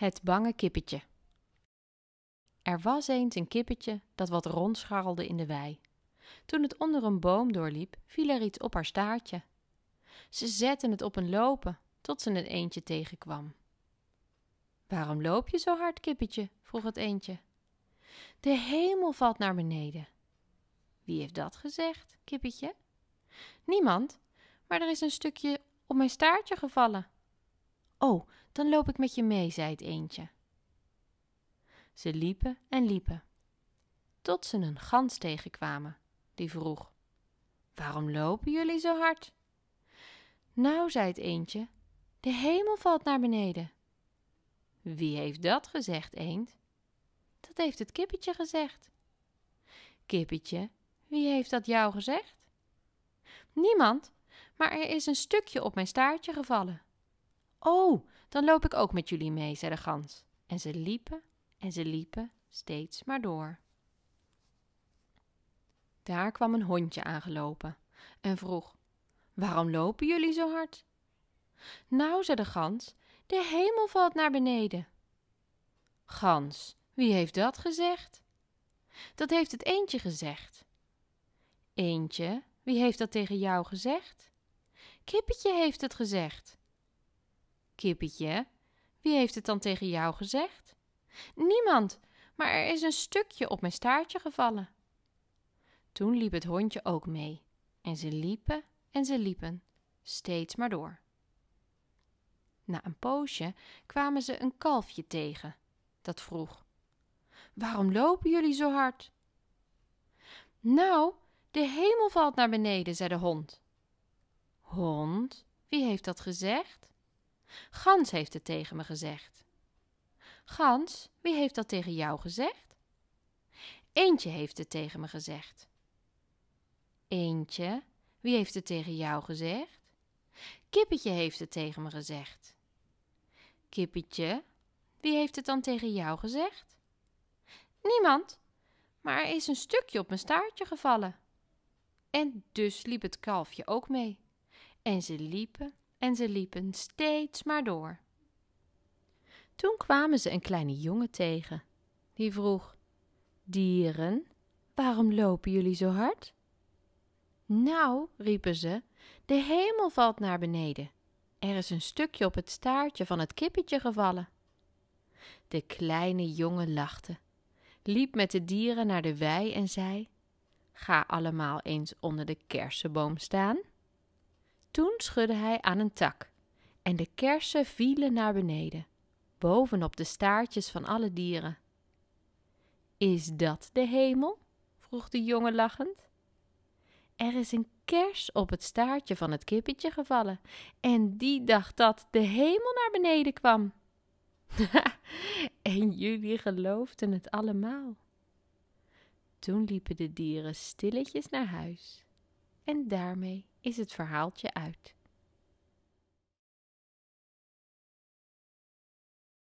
Het bange kippetje. Er was eens een kippetje dat wat rondscharrelde in de wei. Toen het onder een boom doorliep, viel er iets op haar staartje. Ze zette het op een lopen, tot ze een eendje tegenkwam. Waarom loop je zo hard, kippetje? vroeg het eendje. De hemel valt naar beneden. Wie heeft dat gezegd, kippetje? Niemand, maar er is een stukje op mijn staartje gevallen. Oh, dan loop ik met je mee, zei het eendje. Ze liepen en liepen, tot ze een gans tegenkwamen, die vroeg: Waarom lopen jullie zo hard? Nou, zei het eendje, de hemel valt naar beneden. Wie heeft dat gezegd, eend? Dat heeft het kippetje gezegd. Kippetje, wie heeft dat jou gezegd? Niemand, maar er is een stukje op mijn staartje gevallen. Oh, dan loop ik ook met jullie mee, zei de gans. En ze liepen en ze liepen steeds maar door. Daar kwam een hondje aangelopen en vroeg: Waarom lopen jullie zo hard? Nou, zei de gans, de hemel valt naar beneden. Gans, wie heeft dat gezegd? Dat heeft het eendje gezegd. Eendje, wie heeft dat tegen jou gezegd? Kippetje heeft het gezegd. Kippetje, wie heeft het dan tegen jou gezegd? Niemand, maar er is een stukje op mijn staartje gevallen. Toen liep het hondje ook mee, en ze liepen en ze liepen, steeds maar door. Na een poosje kwamen ze een kalfje tegen, dat vroeg: Waarom lopen jullie zo hard? Nou, de hemel valt naar beneden, zei de hond. Hond, wie heeft dat gezegd? Gans heeft het tegen me gezegd. Gans, wie heeft dat tegen jou gezegd? Eentje heeft het tegen me gezegd. Eentje, wie heeft het tegen jou gezegd? Kippetje heeft het tegen me gezegd. Kippetje, wie heeft het dan tegen jou gezegd? Niemand, maar er is een stukje op mijn staartje gevallen. En dus liep het kalfje ook mee. En ze liepen en ze liepen steeds maar door. Toen kwamen ze een kleine jongen tegen. Die vroeg: Dieren, waarom lopen jullie zo hard? Nou, riepen ze, de hemel valt naar beneden. Er is een stukje op het staartje van het kippetje gevallen. De kleine jongen lachte, liep met de dieren naar de wei en zei: Ga allemaal eens onder de kersenboom staan. Toen schudde hij aan een tak en de kersen vielen naar beneden, bovenop de staartjes van alle dieren. Is dat de hemel? vroeg de jongen lachend. Er is een kers op het staartje van het kippetje gevallen en die dacht dat de hemel naar beneden kwam. en jullie geloofden het allemaal. Toen liepen de dieren stilletjes naar huis en daarmee is het verhaaltje uit.